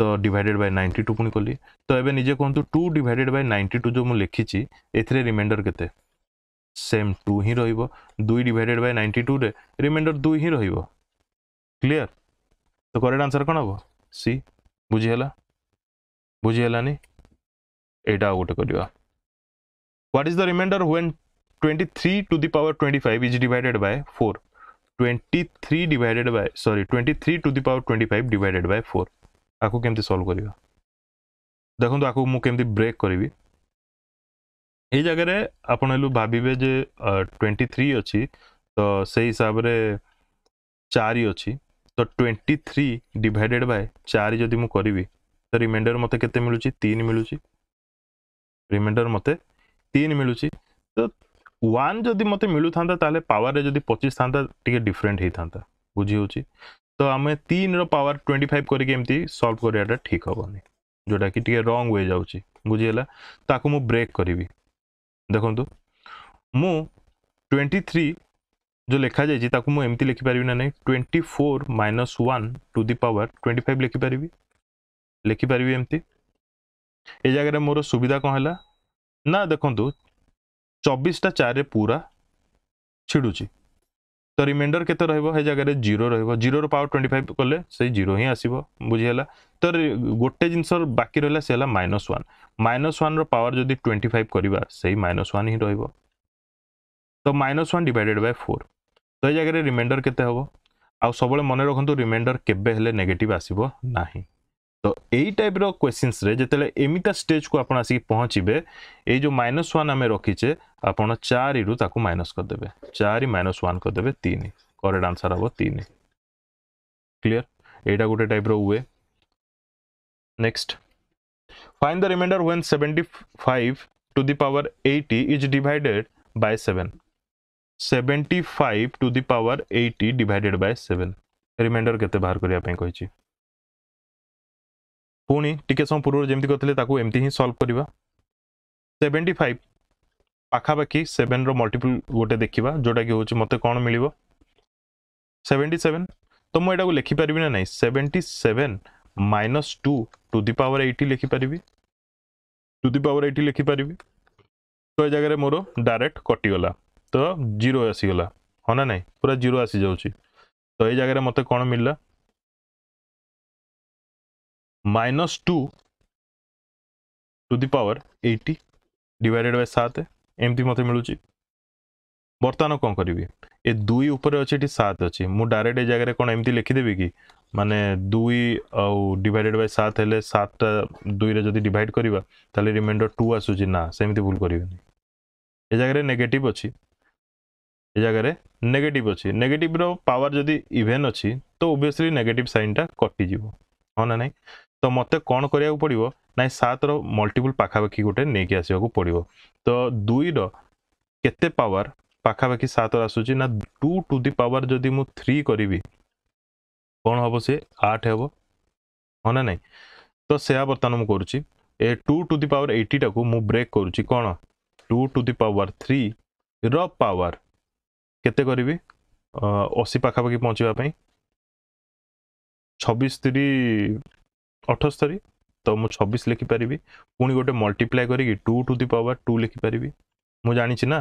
ତ ଡିଭାଇଡେଡ୍ ବାଇ ନାଇଣ୍ଟି ଟୁ ପୁଣି କଲି ତ ଏବେ ନିଜେ କୁହନ୍ତୁ two divided by ninety two ଯେଉଁ ମୁଁ ଲେଖିଛି ଏଥିରେ ରିମାଇଣ୍ଡର କେତେ ସେମ୍ ଟୁ ହିଁ ରହିବ ଦୁଇ ଡିଭାଇଡେଡ୍ ବାଇ ନାଇଣ୍ଟି ଟୁରେ ରିମାଇଣ୍ଡର ଦୁଇ ହିଁ ରହିବ କ୍ଲିଅର୍ ତ କରେକ୍ଟ ଆନ୍ସର୍ କ'ଣ ହେବ ସି ବୁଝିହେଲା ବୁଝିହେଲାନି ଏଇଟା ଆଉ ଗୋଟେ କରିବା what is the remainder when twenty three to the power twenty five is divided by four 23 divided by sorry 23 to the power 25 divided by 4 আকু কেমতি সলভ করিবা দেখন্তু আকু মু কেমতি ব্রেক করিবি এই জায়গারে আপন হেলু ভাবিবে যে 23 अछि তো সেই হিসাবরে 4 अछि তো 23 ডিভাইডেড বাই 4 যদি মু করিবি তো রিমাইন্ডার মতে কেতে মিলুচি 3 মিলুচি রিমাইন্ডার মতে 3 মিলুচি তো वन जदि मत मिलू था पावर जब पचीस था डिफरेन्ट होता बुझी तो आम तीन रवर ट्वेंटी फाइव करके सल्व कराया ठीक हेनी जोटा कि रंग वे जा बुझेगा ताक मु ब्रेक करी देखु मु ट्वेंटी थ्री जो लिखा लेखा जामी लिखिपरि ना नहीं twenty four minus one to the power twenty five लिखिपरि लिखिपरि एमती ए जगह मोर सुविधा कौन है ना देखो চবিশটা চারে পুরা ଛିଡ଼ୁଛି ତ ରିମାଇଣ୍ଡର କେତେ ରହିବ ସେ ଜାଗାରେ ଜିରୋ ରହିବ ଜିରୋର ପାୱାର ଟ୍ୱେଣ୍ଟି ଫାଇଭ୍ କଲେ ସେଇ ଜିରୋ ହିଁ ଆସିବ ବୁଝିହେଲା ତ ଗୋଟେ ଜିନିଷ ବାକି ରହିଲା ସେ ହେଲା ମାଇନସ୍ ୱାନ୍ ମାଇନସ୍ ୱାନ୍ର ପାୱାର ଯଦି ଟ୍ୱେଣ୍ଟି ଫାଇଭ୍ କରିବା ସେଇ ମାଇନସ୍ ୱାନ୍ ହିଁ ରହିବ ତ minus one divided by four ତ ଏ ଜାଗାରେ ରିମାଇଣ୍ଡର କେତେ ହେବ ଆଉ ସବୁବେଳେ ମନେ ରଖନ୍ତୁ ରିମାଇଣ୍ଡର କେବେ ହେଲେ ନେଗେଟିଭ୍ ଆସିବ ନାହିଁ তো ଏଇ ଟାଇପ୍ର କ୍ୱେଶ୍ଚିନ୍ସରେ ଯେତେବେଳେ ଏମିତିଆ ଷ୍ଟେଜ୍କୁ ଆପଣ ଆସିକି ପହଞ୍ଚିବେ ଏଇ ଯେଉଁ ମାଇନସ୍ ୱାନ୍ ଆମେ ରଖିଛେ ଆପଣ ଚାରିରୁ ତାକୁ ମାଇନସ୍ କରିଦେବେ ଚାରି ମାଇନସ୍ ୱାନ୍ କରିଦେବେ ତିନି କରେକ୍ଟ ଆନ୍ସର୍ ହେବ ତିନି କ୍ଲିଅର୍ ଏଇଟା ଗୋଟେ ଟାଇପ୍ର way next find the remainder when seventy five to the power eighty is divided by seven seventy five to the power eighty divided by seven remainder କେତେ ବାହାର କରିବା ପାଇଁ କହିଛି ପୁଣି ଟିକେ ସମୟ ପୂର୍ବରୁ ଯେମିତି କରିଥିଲେ ତାକୁ ଏମିତି ହିଁ ସଲ୍ଭ କରିବା ସେଭେଣ୍ଟି ଫାଇଭ ପାଖାପାଖି ସେଭେନର ମଲ୍ଟିପୁଲ୍ ଗୋଟେ ଦେଖିବା ଯେଉଁଟାକି ହେଉଛି ମୋତେ କ'ଣ ମିଳିବ ସେଭେଣ୍ଟି ସେଭେନ୍ ତ ମୁଁ ଏଇଟାକୁ ଲେଖିପାରିବି ନା ନାହିଁ seventy seven minus two to the power eighty ଲେଖିପାରିବି ଟୁ ଦି ପାୱାର ଏଇଟି ଲେଖିପାରିବି ତ ଏ ଜାଗାରେ ମୋର ଡାଇରେକ୍ଟ କଟିଗଲା ତ ଜିରୋ ଆସିଗଲା ହଁ ନା ନାହିଁ ପୁରା ଜିରୋ ଆସିଯାଉଛି ତ ଏଇ ଜାଗାରେ ମୋତେ କ'ଣ ମିଳିଲା minus two to the power eighty divided by सात एमती मत मिलूँ बर्तमान कौन करी ए दुई उपर अच्छे सात अच्छे मुझे डायरेक्ट ए जगह कौन एमती लिखिदेवि कि मानने दुई आउ डिवाइडेड बाय सात हेले सातटा दुईरे जदि डिड करवा ताले रिमाइंडर टू आसूँ ना सेमती भूल कर जगह नेगेट अच्छी ए जगह नेगेट ଅଛି ନେଗେଟିଭ୍ର पावर जदि इभेन अच्छी तो ଓଭିୟସ୍ଲି ନେଗେଟିଭ୍ सैनटा କଟିଯିବ हाँ ना ନାହିଁ ତ ମୋତେ କ'ଣ କରିବାକୁ ପଡ଼ିବ ନାଇଁ ସାତର ମଲ୍ଟିପୁଲ୍ ପାଖାପାଖି ଗୋଟେ ନେଇକି ଆସିବାକୁ ପଡ଼ିବ ତ ଦୁଇର କେତେ ପାୱାର ପାଖାପାଖି ସାତର ଆସୁଛି ନା ଟୁ ଟୁ ଦି ପାୱାର ଯଦି ମୁଁ ଥ୍ରୀ କରିବି କ'ଣ ହେବ ସେ ଆଠ ହେବ ହଁ ନା ନାହିଁ ତ ସେୟା ବର୍ତ୍ତମାନ ମୁଁ କରୁଛି ଏ ଟୁ ଟୁ ଦି ପାୱାର ଏଇଟିଟାକୁ ମୁଁ ବ୍ରେକ୍ କରୁଛି କ'ଣ ଟୁ ଟୁ ଦି ପାୱାର ଥ୍ରୀର ପାୱାର କେତେ କରିବି ଅଶୀ ପାଖାପାଖି ପହଞ୍ଚିବା ପାଇଁ ଛବିଶ ତିରି अठस्तरी तो मुझे छब्स लिखिपरि पुणी गोटे मल्टीप्लाय कर two to the power two लिखिपरि मुझे जानी ना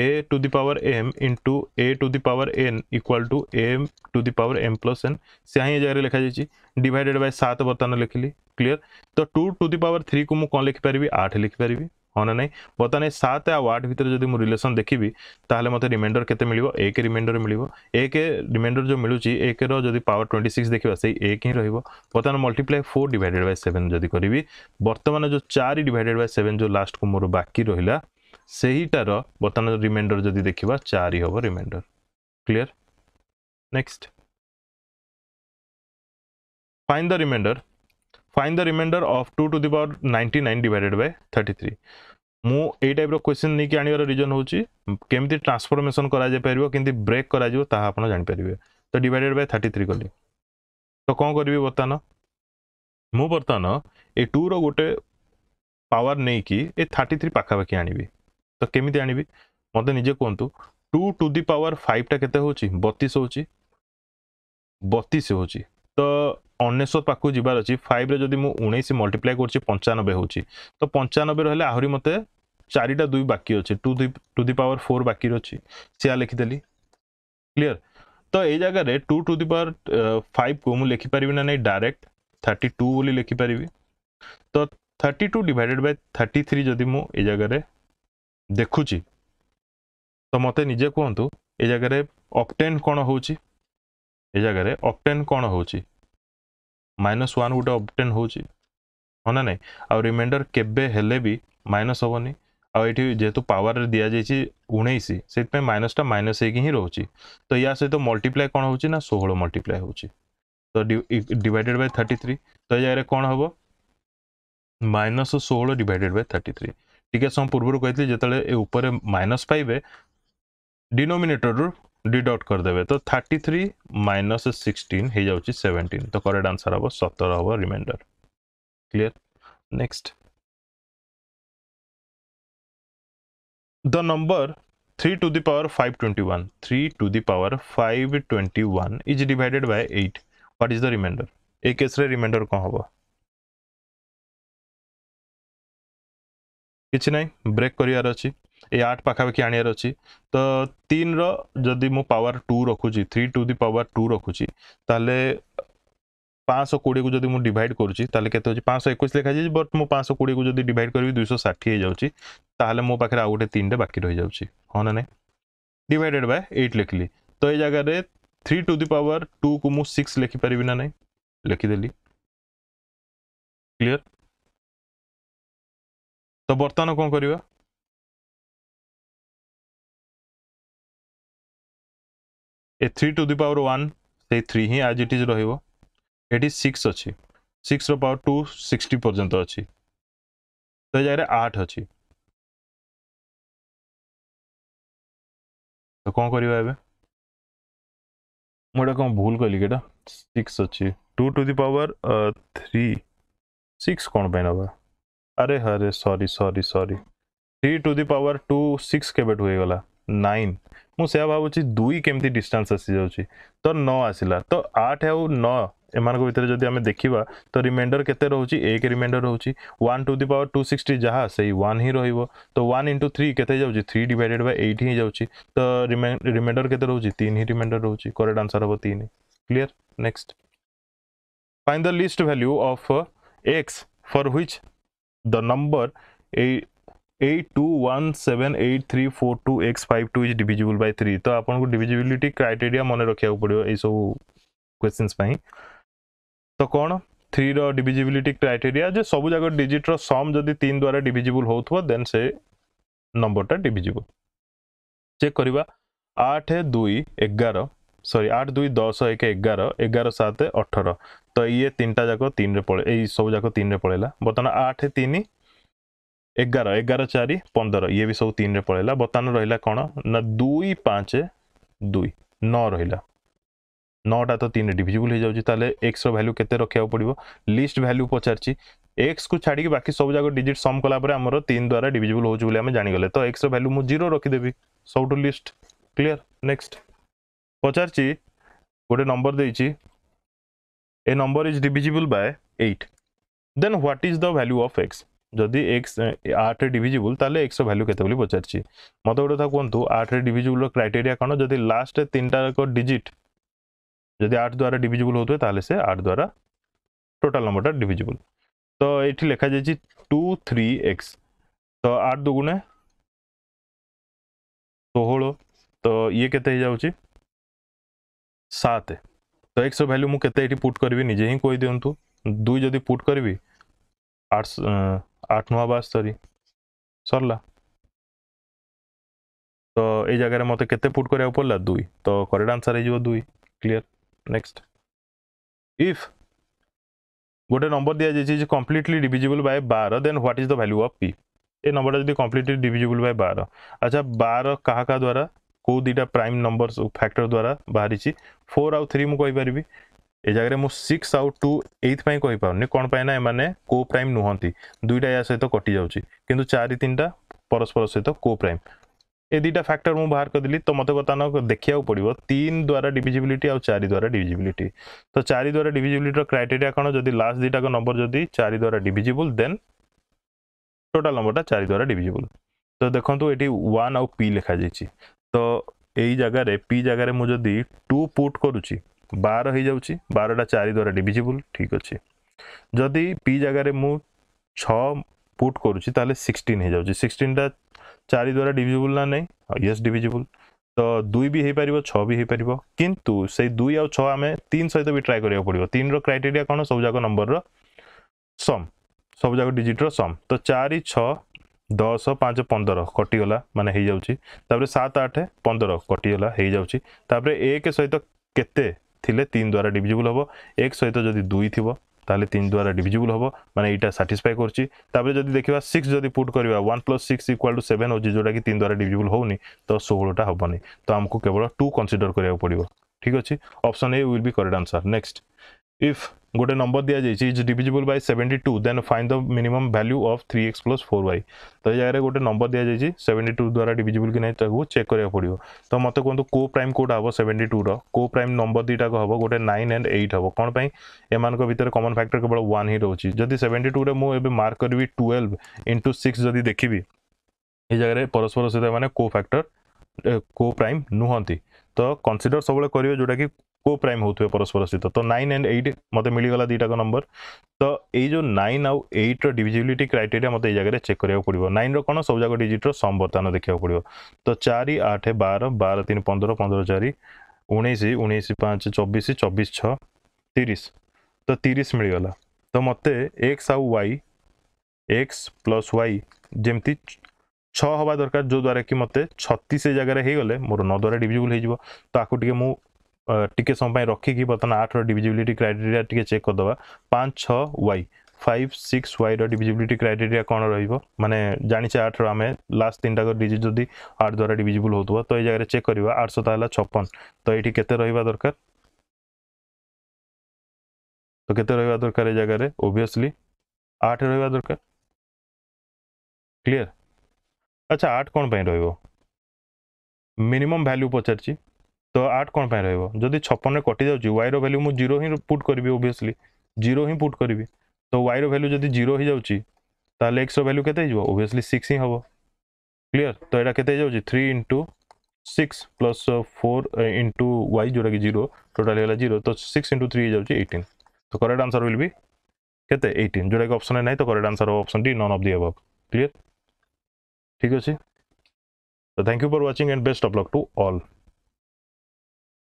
a to the power m into a to the power n equal to m to the power m plus n से ही जगह लिखा जाए डिवाइडेड बै सात बर्तमान लिखिली क्लीयर तो two to the power three को मुझे कौन लिखिपरि आठ लिखिपरि ହଁ ନା ନାହିଁ ବର୍ତ୍ତମାନ ଏ ସାତ ଆଉ ଆଠ ଭିତରେ ଯଦି ମୁଁ ରିଲେସନ୍ ଦେଖିବି ତାହେଲେ ମୋତେ ରିମାଇଣ୍ଡର କେତେ ମିଳିବ ଏକ ରିମାଇଣ୍ଡର ମିଳିବ ଏକ ରିମାଇଣ୍ଡର ଯେଉଁ ମିଳୁଛି ଏକର ଯଦି ପାୱାର ଟ୍ୱେଣ୍ଟି ସିକ୍ସ ଦେଖିବା ସେଇ ଏକ ହିଁ ରହିବ ବର୍ତ୍ତମାନ multiply four divided by seven ଯଦି କରିବି ବର୍ତ୍ତମାନ ଯେଉଁ ଚାରି ଡିଭାଇଡେଡ଼ ବାଇ ସେଭେନ୍ ଯେଉଁ ଲାଷ୍ଟକୁ ମୋର ବାକି ରହିଲା ସେହିଟାର ବର୍ତ୍ତମାନ ରିମାଇଣ୍ଡର ଯଦି ଦେଖିବା ଚାରି ହେବ remainder clear next find the remainder find the remainder of 2 to the power 99 divided by 33 ମୁଁ ଏଇ ଟାଇପ୍ର କ୍ୱେଶ୍ଚିନ୍ ନେଇକି ଆଣିବାର ରିଜନ୍ ହେଉଛି କେମିତି ଟ୍ରାନ୍ସଫର୍ମେସନ୍ କରାଯାଇପାରିବ କେମିତି ବ୍ରେକ୍ କରାଯିବ ତାହା ଆପଣ ଜାଣିପାରିବେ ତ ଡିଭାଇଡେଡ଼୍ ବାଇ ଥାର୍ଟି ଥ୍ରୀ କଲି ତ କ'ଣ କରିବି ବର୍ତ୍ତମାନ ମୁଁ ବର୍ତ୍ତମାନ ଏ ଟୁର ଗୋଟେ ପାୱାର ନେଇକି ଏ ଥାର୍ଟି ଥ୍ରୀ ପାଖାପାଖି ଆଣିବି ତ କେମିତି ଆଣିବି ମୋତେ ନିଜେ କୁହନ୍ତୁ ଟୁ ଟୁ ଦି ପାୱାର ଫାଇଭଟା କେତେ ହେଉଛି ବତିଶ ହେଉଛି ବତିଶ ହେଉଛି ତ অনেশত পাখু যার অছি ফাইভ্রে যদি মু উনিশ মল্টিপ্লাই করছি পঞ্চানবে হচ্ছে তো পঞ্চানবে রহলে আহরি মতো চারিটা দুই বাকি অছে টু দুই টু দি পাওয়ার ফোর বাকি অছি সেয়া লিখিদেলি ক্লিয়ার তো এই জায়গায় two to the power five কু মু লিখিপারি না নাই ডাইরেক্ট থার্টি টু বলে লিখিপারি তো thirty two divided by thirty three যদি মু এই জায়গায় দেখুছি তো মতো নিজে কুহতু এই জায়গায় অপটেন কোণ হচ্ছে এই জায়গায় অপটেন কোণ হচ্ছে माइनस वन गोटे अबटेन होना ना आ रिमाइंडर के माइनस हेनी आठ जेहतु पावर दि दिया जाइए उन्नीस से माइनसटा माइनस हो होगी तो या सहित तो कौन हो षोह मल्टीप्लाए हो तो डिडेड बै थर्टी थ्री तो यह जगह कौन हम माइनस षोह डिवाइडेड बाय थर्टी थ्री टी समय पूर्व कहते जिते माइनस पाइबे डिनोमेटर रू ডিডক্ট କରିଦେବେ ତ ଥାର୍ଟି ଥ୍ରୀ ମାଇନସ୍ ସିକ୍ସଟିନ୍ ହେଇଯାଉଛି ସେଭେଣ୍ଟିନ୍ ତ କରେକ୍ଟ ଆନ୍ସର୍ ହେବ ସତର ହେବ remainder clear next the number three to the power five twenty one three to the power five twenty one is divided by eight what is the remainder ए केस रे remainder कौन हम किसी ना ब्रेक करार अच्छी ये आठ पाखापाखि आणवार तो तीन रि पावर टू रखुच्ची three to the power two रखुच्ची ताले पाँच सौ कोड़े को मुझे डिवाइड करुच्ची के पाँच एक लिखा जाए बट मुँह कोड़े को डिड करी दुई षाठी हो जाए मो पाखे आउ गोटे तीन टे बाकी रही जाऊँच हाँ ना नहीं डिवाइडेड बाय एट लिख ली तो ये जगह three to the power two को मुझ सिक्स लिखिपरि ना नहीं लिखिदेली क्लीयर तो बर्तन कौन करवा ए three to the power one से थ्री ही आज इट इज रही सिक्स अच्छी सिक्स रवर टू सिक्सटी पर्यटन अच्छी तो जगह आठ अच्छी तो कौन करवा मुझे कौन भूल कल कि सिक्स अच्छी two to the power three six कौन पर ना अरे हरे sorry sorry sorry three to the power two six केवेटूगला नाइन मुझे भावुची दुई के डिस्टान्स आसी जा तो नौ आसला तो आठ आउ नौ भितर जब आम देखा तो रिमाइंडर के एक रिमाइंडर रोचे one to the power two sixty जहाँ से ही वन ही रोज तो वन इंटू थ्री के थ्री डिवाइडेड बाय एट ही जा रिमाइंडर के तीन ही रिमाइंडर रोचे करेक्ट आंसर हम तीन clear next find the least value of x for which the number 82178342852 is divisible by 3 तो आपनको divisibility criteria मन रखिया पड़ियो ए सब क्वेश्चंस पई तो कोन 3 रो divisibility criteria जे सब जगह digit रो sum जदी 3 द्वारा divisible होथबो देन से नंबर टा divisible चेक करबा 8 2 11 সরি আট দুই দশ এক এগারো এগারো সাত অঠর তো ইয়ে তিনটা যাক তিনরে পড়ে এই সব যাক তিনরে পড়েলা বর্তমান আট তিন ଏଗାର ଏଗାର ଚାରି ପନ୍ଦର ଇଏ ବି ସବୁ ତିନିରେ ପଳେଇଲା ବର୍ତ୍ତମାନ ରହିଲା କ'ଣ ନା ଦୁଇ ପାଞ୍ଚ ଦୁଇ ନଅ ରହିଲା ନଅଟା ତ ତିନି ଡିଭିଜିବୁଲ୍ ହେଇଯାଉଛି ତାହେଲେ ଏକ୍ସର ଭ୍ୟାଲ୍ୟୁ କେତେ ରଖିବାକୁ ପଡ଼ିବ ଲିଷ୍ଟ ଭାଲ୍ୟୁ ପଚାରିଛି ଏକ୍ସକୁ ଛାଡ଼ିକି ବାକି ସବୁଯାକ ଡିଜିଟ୍ ସମ୍ କଲା ପରେ ଆମର ତିନି ଦ୍ୱାରା ଡିଭିଜିବୁଲ୍ ହେଉଛି ବୋଲି ଆମେ ଜାଣିଗଲେ ତ ଏକ୍ସର ଭ୍ୟାଲ୍ୟୁ ମୁଁ ଜିରୋ ରଖିଦେବି ସବୁଠୁ ଲିଷ୍ଟ କ୍ଲିଅର ନେକ୍ସଟ ପଚାରିଛି ଗୋଟେ ନମ୍ବର ଦେଇଛି ଏ number is divisible by eight then what is the value of x जदि एक्स आठ डिजिबुल तेल एक्स भैल्यू के पचार मत गोटे था कहतु आठ डिजिबुल क्राइटेरिया कौन जदि लास्ट तीन टाक डिजिट जदि आठ द्वारा डिजिबुल होते हैं से आठ द्वारा टोटाल नंबरटा डिजिबुल तो ये लिखा जा टू थ्री एक्स तो आठ दुगुण षोह तो ये के सात तो एक्स भैल्यू मुझे पुट करी निजे ही कहीदि दुई जदि पुट करी आठ आठवा बार सॉरी सरला ତ ଏଇ ଜାଗାରେ ମୋତେ କେତେ ପୁଟ୍ କରିବାକୁ ପଡ଼ିଲା ଦୁଇ ତ କରେକ୍ଟ ଆନ୍ସର୍ ହେଇଯିବ ଦୁଇ କ୍ଲିଅର୍ ନେକ୍ସଟ ଇଫ୍ ଗୋଟେ ନମ୍ବର ଦିଆଯାଇଛି ଯେ କମ୍ପ୍ଲିଟଲି ଡିଭିଜିବୁଲ୍ ବାଏ ବାର then what is the value of p ଏ ନମ୍ବରଟା ଯଦି କମ୍ପ୍ଲିଟଲି ଡିଭିଜିବୁଲ୍ ବାଏ ବାର ଆଚ୍ଛା ବାର କାହା କାହା ଦ୍ୱାରା କେଉଁ ଦୁଇଟା ପ୍ରାଇମ୍ ନମ୍ବର ଫ୍ୟାକ୍ଟର ଦ୍ୱାରା ବାହାରିଛି ଫୋର୍ ଆଉ ଥ୍ରୀ ମୁଁ କହିପାରିବି ଏ ଜାଗାରେ ମୁଁ ସିକ୍ସ ଆଉ ଟୁ ଏଇଥିପାଇଁ କହିପାରୁନି କ'ଣ ପାଇଁ ନା ଏମାନେ କୋ ପ୍ରାଇମ୍ ନୁହନ୍ତି ଦୁଇଟା ଏହା ସହିତ କଟିଯାଉଛି କିନ୍ତୁ ଚାରି ତିନିଟା ପରସ୍ପର ସହିତ କୋ ପ୍ରାଇମ୍ ଏ ଦୁଇଟା ଫ୍ୟାକ୍ଟର ମୁଁ ବାହାର କରିଦେଲି ତ ମୋତେ ବର୍ତ୍ତମାନ ଦେଖିବାକୁ ପଡ଼ିବ ତିନି ଦ୍ୱାରା ଡିଭିଜିବିଲିଟି ଆଉ ଚାରି ଦ୍ୱାରା ଡିଭିଜିବିଲିଟି ତ ଚାରି ଦ୍ୱାରା ଡିଭିଜିବିଲିଟିର କ୍ରାଇଟେରିଆ କ'ଣ ଯଦି ଲାଷ୍ଟ ଦୁଇଟାକ ନମ୍ବର ଯଦି ଚାରି ଦ୍ୱାରା ଡିଭିଜିବୁଲ୍ ଦେନ୍ ଟୋଟାଲ୍ ନମ୍ବରଟା ଚାରି ଦ୍ୱାରା ଡିଭିଜିବୁଲ୍ ତ ଦେଖନ୍ତୁ ଏଠି ୱାନ୍ ଆଉ ପି ଲେଖାଯାଇଛି ତ ଏଇ ଜାଗାରେ ପି ଜାଗାରେ ମୁଁ ଯଦି ଟୁ ପୁଟ୍ କରୁଛି ବାର ହୋଇଯାଉଛି ବାରଟା ଚାରି ଦ୍ୱାରା ଡିଭିଜିବୁଲ୍ ଠିକ୍ ଅଛି ଯଦି ପି ଜାଗାରେ ମୁଁ ଛଅ ପୁଟ୍ କରୁଛି ତାହେଲେ ସିକ୍ସଟିନ୍ ହୋଇଯାଉଛି ସିକ୍ସଟିନ୍ଟା ଚାରି ଦ୍ୱାରା ଡିଭିଜିବୁଲ୍ ନା ନାହିଁ ୟେସ୍ ଡିଭିଜିବୁଲ୍ ତ ଦୁଇ ବି ହୋଇପାରିବ ଛଅ ବି ହୋଇପାରିବ କିନ୍ତୁ ସେଇ ଦୁଇ ଆଉ ଛଅ ଆମେ ତିନି ସହିତ ବି ଟ୍ରାଏ କରିବାକୁ ପଡ଼ିବ ତିନିର କ୍ରାଇଟେରିଆ କ'ଣ ସବୁଯାକ ନମ୍ବରର ସମ୍ ସବୁଯାକ ଡିଜିଟ୍ର ସମ୍ ତ ଚାରି ଛଅ ଦଶ ପାଞ୍ଚ ପନ୍ଦର କଟିଗଲା ମାନେ ହେଇଯାଉଛି ତାପରେ ସାତ ଆଠ ପନ୍ଦର କଟିଗଲା ହେଇଯାଉଛି ତାପରେ ଏକ ସହିତ କେତେ ଥିଲେ তিন দ্বারা ডিভিজিবল হব এক সহিত যদি দুই থিব তাহলে তিন দ্বারা ডিভিজিবল হব মানে এইটা সাটিসফাই করছি তাপরে যদি দেখিবা সিক্স যদি পুট করা one plus six equal to seven হচ্ছে যেটা কি তিন দ্বারা ডিভিজিবল হোনি তো ষোহলটা হবনি তো আমি কেবল টু কনসিডর করা পড়ব ঠিক আছে option a will be correct answer next if গোটে নম্বর দিয়া যাই is divisible by seventy two then find the minimum value of three x plus four y তো এই জায়গায় গোটে নম্বর দিয়া যাই সেভেন্টি টু দ্বারা ডিভিজিবল কি না তাকে চেক করা পড়ব তো মতো কুহতু কো প্রাইম কোটা হব সেভেন্টি টুর কো প্রাইম নম্বর দুইটাক হব গোটে নাইন এন্ড এইট হব কোণ পাই এমান ভিতরে কমন ফ্যাক্টর কেবল ওয়ান হি রয়েছে যদি সেভেন্টি টুরে মু এবে মার্ক করবি টুয়েলভ ইন্টু সিক্স যদি দেখিবি এই জায়গায় পরস্পর সহ মানে কো ফ্যাক্টর কো প্রাইম নুহতি তো কনসিডর সবুলে করবে যেটা কি को प्राइम होउथिबे परस्पर सहित तो नाइन एंड एट मत मिलगला गला दुटा नंबर तो ये जो नाइन आउ एट्र डिजिलिटी डिविजिबिलिटी क्राइटेरिया मते ए जगह रे चेक करियो पड़िबो नाइन रो सब जगह डिजिट्र रो समवर्तन देखियो पड़िबो तो चार आठ बार बार तीन 15 15 चार उन्नीस उन्नीस पाँच 24 24 छः तीस तो तीस मिलगला तो मत एक्स आउ वाई एक्स प्लस वाई जमी ছ হওয়া দরকার যদ্বারা কি মতো ছত্রিশ জায়গায় হয়ে গেলে মোর ন দ্বারা ডিভিজিবল হয়ে तो आपको मुझे ଟିକେ ସମୟ ପାଇଁ ରଖିକି ବର୍ତ୍ତମାନ ଆଠର ଡିଭିଜିବିଲିଟି କ୍ରାଇଟେରିଆ ଟିକେ ଚେକ୍ କରିଦେବା ପାଞ୍ଚ ଛଅ ୱାଇ ଫାଇଭ୍ ସିକ୍ସ ୱାଇର ଡିଭିଜିବିଲିଟି କ୍ରାଇଟେରିଆ କ'ଣ ରହିବ ମାନେ ଜାଣିଛେ ଆଠର ଆମେ ଲାଷ୍ଟ ତିନିଟାକ ଡିଜି ଯଦି ଆଠ ଦ୍ୱାରା ଡିଭିଜିବୁଲ୍ ହେଉଥିବ ତ ଏଇ ଜାଗାରେ ଚେକ୍ କରିବା ଆଠଶହ ହେଲା ଛପନ ତ ଏଇଠି କେତେ ରହିବା ଦରକାର ତ କେତେ ରହିବା ଦରକାର ଏ ଜାଗାରେ ଓଭିୟସଲି ଆଠ ରହିବା ଦରକାର କ୍ଲିଅର ଆଚ୍ଛା ଆଠ କ'ଣ ପାଇଁ ରହିବ ମିନିମମ୍ ଭାଲ୍ୟୁ ପଚାରିଛି तो आठ कौन पर रोद छपन में कटि जाऊँगी वाई रैल्यू मुझ जीरो पुट करी ओभीयसली जीरो हिं पुट करी तो वाई रैल्यू जब जीरो एक्स रैल्यू के ओभीयसली सिक्स ही हम क्लीयर तो यहाँ के three into six plus four into y जोटा कि जीरो टोटाल होगा जीरो तो सिक्स इंटु थ्री होटीन तो करेक्ट आंसर विल भी कैसे एट्टन जोटा कि अप्सन ना तो करेक्ट आंसर हम अप्सन टी none of the above clear ठीक अच्छे तो thank you for watching and best of luck to all